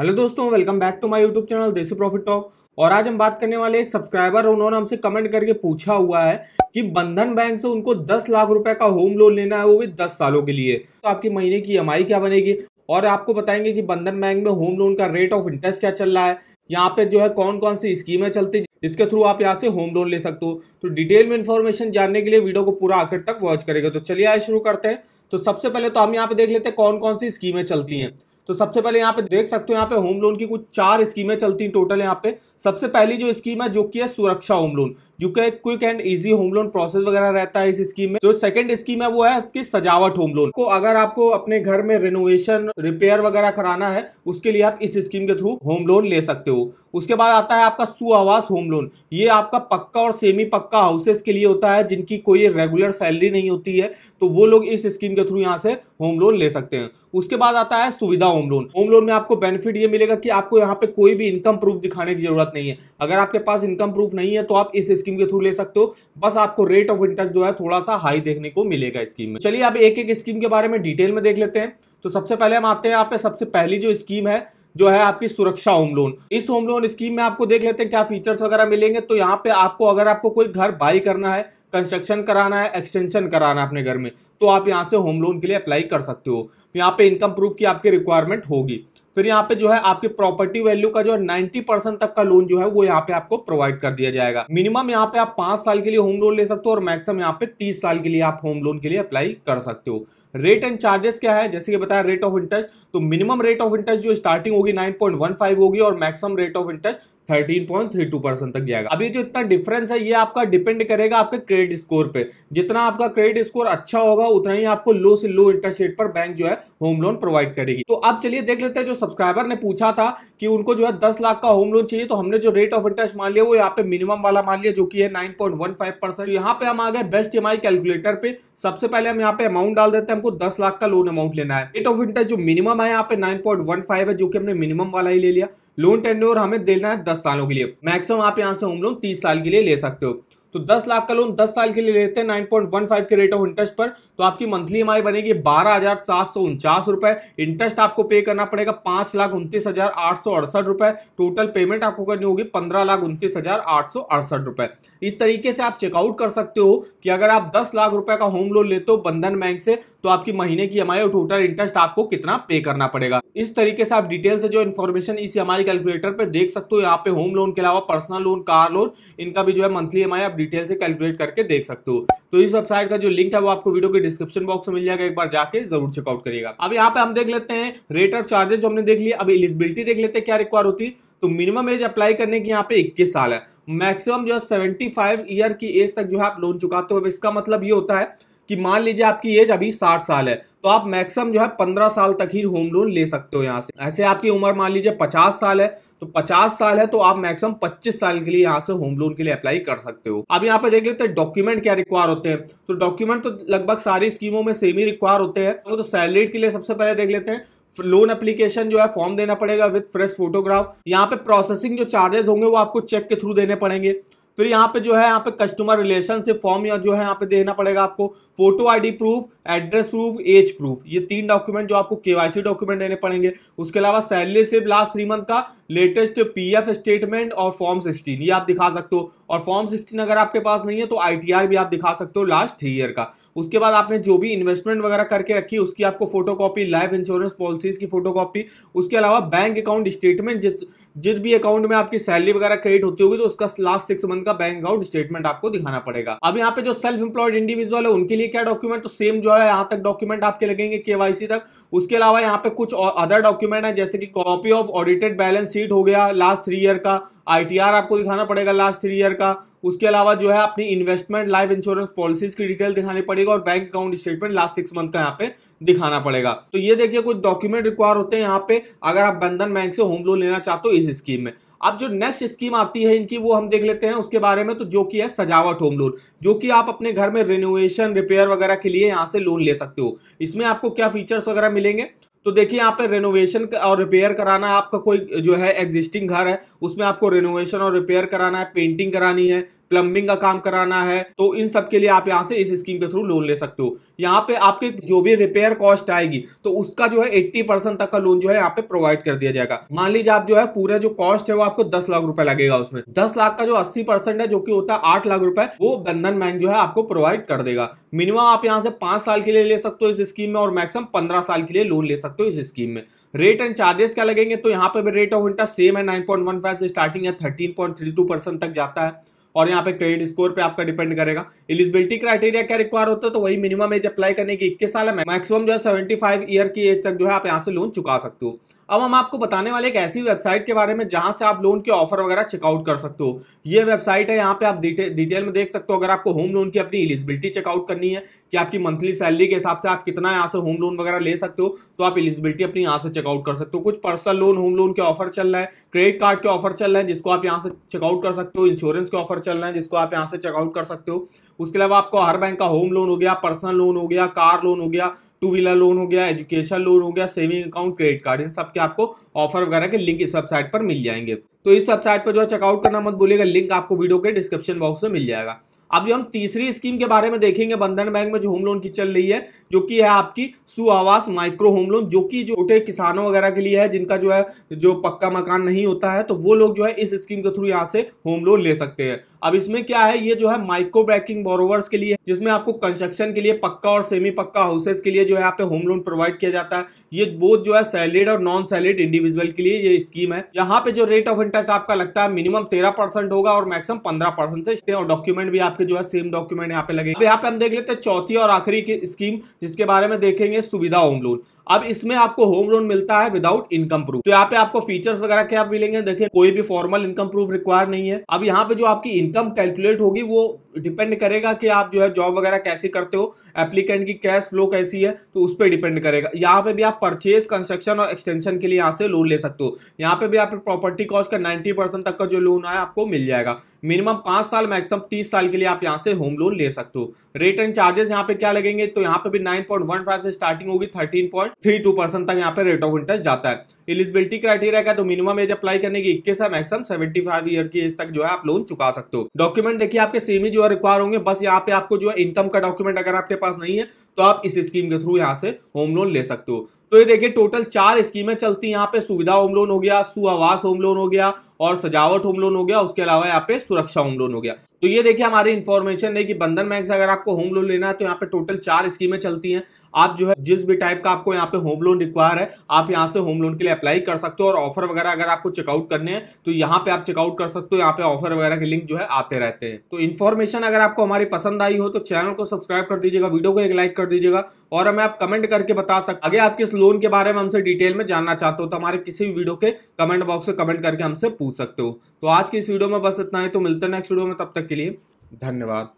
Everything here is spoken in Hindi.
हेलो दोस्तों welcome back to my YouTube channel Desi profit talk और आज हम बात करने वाले एक सब्सक्राइबर उन्होंने हमसे कमेंट करके पूछा हुआ है कि बंधन बैंक से उनको 10 लाख रुपए का होम लोन लेना है वो भी 10 सालों के लिए तो आपकी महीने की ई क्या बनेगी और आपको बताएंगे कि बंधन बैंक में होम लोन का रेट ऑफ इंटरेस्ट क्या चल रहा है यहाँ पे जो है कौन कौन सी स्कीमें चलती जिसके थ्रू आप यहाँ से होम लोन ले सकते हो तो डिटेल में इन्फॉर्मेशन जानने के लिए वीडियो को पूरा आखिर तक वॉच करेगा तो चलिए आज शुरू करते हैं तो सबसे पहले तो हम यहाँ पे देख लेते हैं कौन कौन सी स्कीमें चलती हैं तो सबसे पहले यहाँ पे देख सकते हो यहाँ पे होम लोन की कुछ चार स्कीमें चलती हैं टोटल यहाँ पे सबसे पहली जो स्कीम है जो कि है सुरक्षा होम लोन जो कि quick and easy home loan process वगैरह रहता है इस स्कीम में जो सेकंड स्कीम है वो है कि सजावट होम लोन को अगर आपको अपने घर में रिनोवेशन रिपेयर वगैरह कराना है उसके लिए आप इस स्कीम के थ्रू होम लोन ले सकते हो उसके बाद आता है आपका सुआवास होम लोन ये आपका पक्का और सेमी पक्का हाउसेस के लिए होता है जिनकी कोई रेगुलर सैलरी नहीं होती है तो वो लोग इस स्कीम के थ्रू यहाँ से होम लोन ले सकते हैं उसके बाद आता है सुविधा होम लोन होम लोन में आपको बेनिफिट ये मिलेगा कि आपको यहाँ पे कोई भी इनकम प्रूफ दिखाने की जरूरत नहीं है अगर आपके पास इनकम प्रूफ नहीं है तो आप इस स्कीम के थ्रू ले सकते हो बस आपको रेट ऑफ इंटरेस्ट जो है थोड़ा सा हाई देखने को मिलेगा स्कीम में चलिए आप एक एक स्कीम के बारे में डिटेल में देख लेते हैं तो सबसे पहले हम आते हैं यहाँ पे सबसे पहली जो स्कीम है जो है आपकी सुरक्षा होम लोन इस होम लोन स्कीम में आपको देख लेते हैं क्या फीचर्स वगैरह मिलेंगे तो यहाँ पे आपको अगर आपको कोई घर बाई करना है कंस्ट्रक्शन कराना है एक्सटेंशन कराना है अपने घर में तो आप यहाँ से होम लोन के लिए अप्लाई कर सकते हो यहाँ पे इनकम प्रूफ की आपकी रिक्वायरमेंट होगी फिर यहाँ पे जो है आपकी प्रॉपर्टी वैल्यू का जो है नाइन्टी परसेंट तक का लोन जो है वो यहाँ पे आपको प्रोवाइड कर दिया जाएगा मिनिमम यहाँ पे आप पांच साल के लिए होम लोन ले सकते हो और मैक्सिमम यहाँ पे तीस साल के लिए आप होम लोन के लिए अप्लाई कर सकते हो रेट एंड चार्जेस क्या है जैसे कि बताया रेट ऑफ इंटरेस्ट तो मिनिमम रेट ऑफ इंटरेस्ट जो स्टार्टिंग होगी नाइन होगी और maximum rate of interest 13.32 percent तक जाएगा अभी जो इतना डिफरेंस है ये आपका डिपेंड करेगा आपके क्रेडिट स्कोर पे जितना आपका क्रेडिट स्कोर अच्छा होगा उतना ही आपको लो से लो इंटरेस्ट रेट पर बैंक जो है होम लोन प्रोवाइड करेगी तो अब चलिए देख लेते हैं जो सब्सक्राइबर ने पूछा था कि उनको जो है दस लाख का होम लोन चाहिए तो हमने जो रेट ऑफ इंटरेस्ट मान लिया वो यहाँ पे मिनिमम वाला मान लिया जो कि है नाइन तो यहाँ पे हम आ गए बेस्ट ई कैलकुलेटर पे सबसे पहले हम यहाँ पे अमाउंट डाल देते हैं हमको दस लाख का लोन अमाउंट लेना है रेट ऑफ इंटरेस्ट जो मिनिमम है यहाँ पे नाइन है जो कि हमने मिनिमम वाला ही ले लिया लोन टेन्योर हमें देना है दस सालों के लिए मैक्सिमम आप यहाँ से होम लोन तीस साल के लिए ले सकते हो तो 10 लाख का लोन 10 साल के लिए लेते हैं 9.15 के रेट ऑफ इंटरेस्ट पर तो आपकी मंथली ई बनेगी बारह हजार सात सौ उनचास रुपए इंटरेस्ट आपको पे करना पड़ेगा पांच लाख उनतीस हजार आठ सौ अड़सठ रुपए टोटल पेमेंट आपको करनी होगी पंद्रह लाख उनतीस हजार आठ सौ अड़सठ रुपए इस तरीके से आप चेकआउट कर सकते हो कि अगर आप दस लाख रुपए का होम लोन लेते हो बंधन बैंक से तो आपकी महीने की एम और टोटल इंटरेस्ट आपको कितना पे करना पड़ेगा इस तरीके से आप डिटेल से जो इन्फॉर्मेशन इस एम कैलकुलेटर पर देख सकते हो यहाँ पे होम लोन के अलावा पर्सनल लोन कार लोन इनका भी जो है मंथली ई डिटेल से कैलकुलेट करके देख सकते हो तो इस वेबसाइट का जो लिंक है वो आपको वीडियो के डिस्क्रिप्शन बॉक्स में मिल जाएगा एक बार जाके जरूर चेकआउट करिएगा अब यहाँ पे हम देख लेते हैं रेट और चार्जेस जो हमने देख लिया अब एलिजिबिलिटी देख लेते हैं क्या रिक्वायर होती तो मिनिमम एज अप्लाई करने की यहाँ पे इक्कीस साल है मैक्सिमम जो है 75 ईयर की एज तक जो है आप लोन चुकाते हो इसका मतलब ये होता है कि मान लीजिए आपकी एज अभी साठ साल है तो आप मैक्सिमम जो है पंद्रह साल तक ही होम लोन ले सकते हो यहाँ से ऐसे आपकी उम्र मान लीजिए पचास साल है तो पचास साल है तो आप मैक्सिमम पच्चीस साल के लिए यहाँ से होम लोन के लिए अप्लाई कर सकते हो अब यहाँ पे देख लेते हैं डॉक्यूमेंट क्या रिक्वायर होते हैं तो डॉक्यूमेंट तो लगभग सारी स्कीमों में सेम ही रिक्वायर होते हैं तो सैलरी के लिए सबसे पहले देख लेते हैं लोन एप्लीकेशन जो है फॉर्म देना पड़ेगा विद फ्रेश फोटोग्राफ यहाँ पे प्रोसेसिंग जो चार्जेस होंगे वो आपको चेक के थ्रू देने पड़ेंगे फिर यहाँ पे जो है यहाँ पे कस्टमर रिलेशनशिप फॉर्म या जो है यहाँ पे देखना पड़ेगा आपको photo ID proof address proof age proof ये तीन डॉक्यूमेंट जो आपको केवाईसी डॉक्यूमेंट देने पड़ेंगे उसके अलावा सैलरी से लास्ट थ्री मंथ का लेटेस्ट पीएफ स्टेटमेंट और फॉर्म सिक्सटीन ये आप दिखा सकते हो और फॉर्म सिक्सटीन अगर आपके पास नहीं है तो आई भी आप दिखा सकते हो लास्ट थ्री ईयर का उसके बाद आपने जो भी इन्वेस्टमेंट वगैरह करके रखी उसकी आपको photo copy life insurance policies की फोटो कॉपी उसके अलावा बैंक अकाउंट स्टेटमेंट जिस जिस भी अकाउंट में आपकी सैलरी वगैरह क्रेडिट होती होगी तो उसका लास्ट सिक्स मंथ उनका बैंक अकाउंट स्टेटमेंट आपको दिखाना पड़ेगा अब यहाँ पे जो सेल्फ एम्प्लॉयड इंडिविजुअल है उनके लिए क्या डॉक्यूमेंट तो सेम जो है यहाँ तक डॉक्यूमेंट आपके लगेंगे केवाईसी तक उसके अलावा यहाँ पे कुछ अदर डॉक्यूमेंट है जैसे कि copy of audited balance sheet हो गया लास्ट थ्री ईयर का आईटीआर आपको दिखाना पड़ेगा लास्ट थ्री ईयर का उसके अलावा जो है अपनी इन्वेस्टमेंट लाइफ इंश्योरेंस पॉलिसीज की डिटेल दिखानी पड़ेगी और bank account statement last six month का यहाँ पे दिखाना पड़ेगा तो ये देखिए कुछ डॉक्यूमेंट रिक्वायर होते हैं यहाँ पे अगर आप बंधन बैंक से होम लोन लेना चाहते हो इस स्कीम में अब जो नेक्स्ट स्कीम आती है इनकी वो हम देख लेते हैं उसके बारे में तो जो कि है सजावट होम लोन जो कि आप अपने घर में रिनोवेशन रिपेयर वगैरह के लिए यहाँ से लोन ले सकते हो इसमें आपको क्या फीचर्स वगैरह मिलेंगे तो देखिए यहाँ पे रेनोवेशन और रिपेयर कराना है आपका कोई जो है एग्जिस्टिंग घर है उसमें आपको रेनोवेशन और रिपेयर कराना है पेंटिंग करानी है प्लम्बिंग का काम कराना है तो इन सब के लिए आप यहाँ से इस स्कीम के थ्रू लोन ले सकते हो यहाँ पे आपके जो भी रिपेयर कॉस्ट आएगी तो उसका जो है एट्टी परसेंट तक का लोन जो है यहाँ पे प्रोवाइड कर दिया जाएगा मान लीजिए आप जो है पूरा जो कॉस्ट है वो आपको दस लाख रुपए लगेगा उसमें दस लाख का जो अस्सी परसेंट है जो की होता है आठ लाख रुपए वो बंधन बैंक जो है आपको प्रोवाइड कर देगा मिनिमम आप यहाँ से पांच साल के लिए ले सकते हो इस स्कीम में और मैक्सिमम पंद्रह साल के लिए लोन ले सकते हो इस स्कीम में रेट एंड चार्जेस क्या लगेंगे तो यहाँ पे भी रेट ऑफ इंटरेस्ट सेम है नाइन पॉइंट वन फाइव से स्टार्टिंग है thirteen point three two percent तक जाता है और यहाँ पे क्रेडिट स्कोर पे आपका डिपेंड करेगा एलिजिबिलिटी क्राइटेरिया क्या रिक्वायर होता है तो वही मिनिमम एज अप्लाई करने की इक्कीस साल है मैक्सिमम जो है सेवेंटी फाइव ईयर की एज तक जो है आप यहाँ से लोन चुका सकते हो अब हम आपको बताने वाले एक ऐसी वेबसाइट के बारे में जहां से आप लोन के ऑफर वगैरह चेकआउट कर सकते हो ये वेबसाइट है यहाँ पे आप डिटेल में देख सकते हो अगर आपको होम लोन की अपनी एलिजिबिलिटी चेकआउट करनी है कि आपकी मंथली सैलरी के हिसाब से आप कितना यहाँ से होम लोन वगैरह ले सकते हो तो आप एलिजिबिलिटी अपनी यहाँ से चेकआउट कर सकते हो कुछ पर्सनल लोन होम लोन के ऑफर चल रहे हैं क्रेडिट कार्ड के ऑफर चल रहे हैं जिसको आप यहाँ से चेकआउट कर सकते हो इंश्योरेंस के ऑफर चल रहे हैं जिसको आप यहाँ से चेकआउट कर सकते हो उसके अलावा आपको हर बैंक का होम लोन हो गया पर्सनल लोन हो गया कार लोन हो गया टू व्हीलर लोन हो गया एजुकेशन लोन हो गया सेविंग अकाउंट क्रेडिट कार्ड इन सबके आपको ऑफर वगैरह के लिंक इस वेबसाइट पर मिल जाएंगे तो इस वेबसाइट पर जो है चेकआउट करना मत भूलिएगा लिंक आपको वीडियो के डिस्क्रिप्शन बॉक्स में मिल जाएगा अब जो हम तीसरी स्कीम के बारे में देखेंगे बंधन बैंक में जो होम लोन की चल रही है जो कि है आपकी सुआवास माइक्रो होम लोन जो कि जो छोटे किसानों वगैरह के लिए है जिनका जो है जो पक्का मकान नहीं होता है तो वो लोग जो है इस स्कीम के थ्रू यहाँ से होम लोन ले सकते हैं अब इसमें क्या है ये जो है माइक्रो बैकिंग बोरोवर्स के लिए जिसमें आपको कंस्ट्रक्शन के लिए पक्का और सेमी पक्का हाउसेस के लिए जो है यहाँ पे होम लोन प्रोवाइड किया जाता है ये बोथ जो है सैलरीड और नॉन सैलरीड इंडिविजुअल के लिए ये स्कीम है यहाँ पे जो रेट ऑफ इंटरेस्ट आपका लगता है मिनिमम तेरह होगा और मैक्सिमम पंद्रह से और डॉक्यूमेंट भी आप आपके जो है सेम डॉक्यूमेंट यहाँ पे लगे अब यहाँ पे हम देख लेते हैं चौथी और आखिरी की स्कीम जिसके बारे में देखेंगे सुविधा होम लोन अब इसमें आपको होम लोन मिलता है विदाउट इनकम प्रूफ तो यहाँ पे आपको फीचर्स वगैरह क्या मिलेंगे देखिए कोई भी फॉर्मल इनकम प्रूफ रिक्वायर नहीं है अब यहाँ पे जो आपकी इनकम कैलकुलेट होगी वो डिपेंड तो करेगा कि आप जो है जॉब वगैरह कैसे करते हो एप्लीकेंट की कैश फ्लो कैसी है तो उस पर डिपेंड करेगा यहाँ पे भी आप परचेज कंस्ट्रक्शन और एक्सटेंशन के लिए यहाँ से लोन ले सकते हो यहाँ पे भी आप प्रॉपर्टी कॉस्ट का नाइन्टी तक का जो लोन है आपको मिल जाएगा मिनिमम पांच साल मैक्सिमम तीस साल के लिए आप यहाँ से होम लोन ले सकते हो रेट एंड चार्जेस यहाँ पे क्या लगेंगे तो यहाँ पे भी नाइन से स्टार्टिंग होगी थर्टीन तक यहाँ पे रेट ऑफ इंटरेस्ट जाता है एलिजिबिलिटी क्राइटेरिया का तो मिनिमम एज अप्लाई करने की इक्कीस है मैक्सिमम सेवेंटी फाइव ईयर की एज तक जो है आप लोन चुका सकते हो डॉक्यूमेंट देखिए आपके सेम ही जो है रिक्वायर होंगे बस यहाँ पे आपको जो है इनकम का डॉक्यूमेंट अगर आपके पास नहीं है तो आप इस स्कीम के थ्रू यहाँ से होम लोन ले सकते हो तो ये देखिए टोटल चार स्कीमें चलती यहाँ पे सुविधा होम लोन हो गया सुआवास होम लोन हो गया और सजावट होम लोन हो गया उसके अलावा यहाँ पे सुरक्षा होम लोन हो गया तो ये देखिए हमारी इन्फॉर्मेशन है कि बंधन बैंक से अगर आपको होम लोन लेना है तो यहाँ पे टोटल चार स्कीमें चलती हैं आप जो है जिस भी टाइप का आपको यहाँ पे होम लोन रिक्वायर है आप यहाँ से होम लोन के लिए अप्लाई कर सकते हो और ऑफर वगैरह अगर आपको चेकआउट करने हैं तो यहाँ पे आप चेकआउट कर सकते हो यहाँ पे ऑफर वगैरह के लिंक जो है आते रहते हैं तो इन्फॉर्मेशन अगर आपको हमारी पसंद आई हो तो चैनल को सब्सक्राइब कर दीजिएगा वीडियो को एक लाइक कर दीजिएगा और हमें आप कमेंट करके बता सकते अगर आप किस लोन के बारे में हमसे डिटेल में जानना चाहते हो तो हमारे किसी भी वीडियो के कमेंट बॉक्स में कमेंट करके हमसे पूछ सकते हो तो आज की इस वीडियो में बस इतना ही तो मिलते हैं नेक्स्ट वीडियो में तब तक के लिए धन्यवाद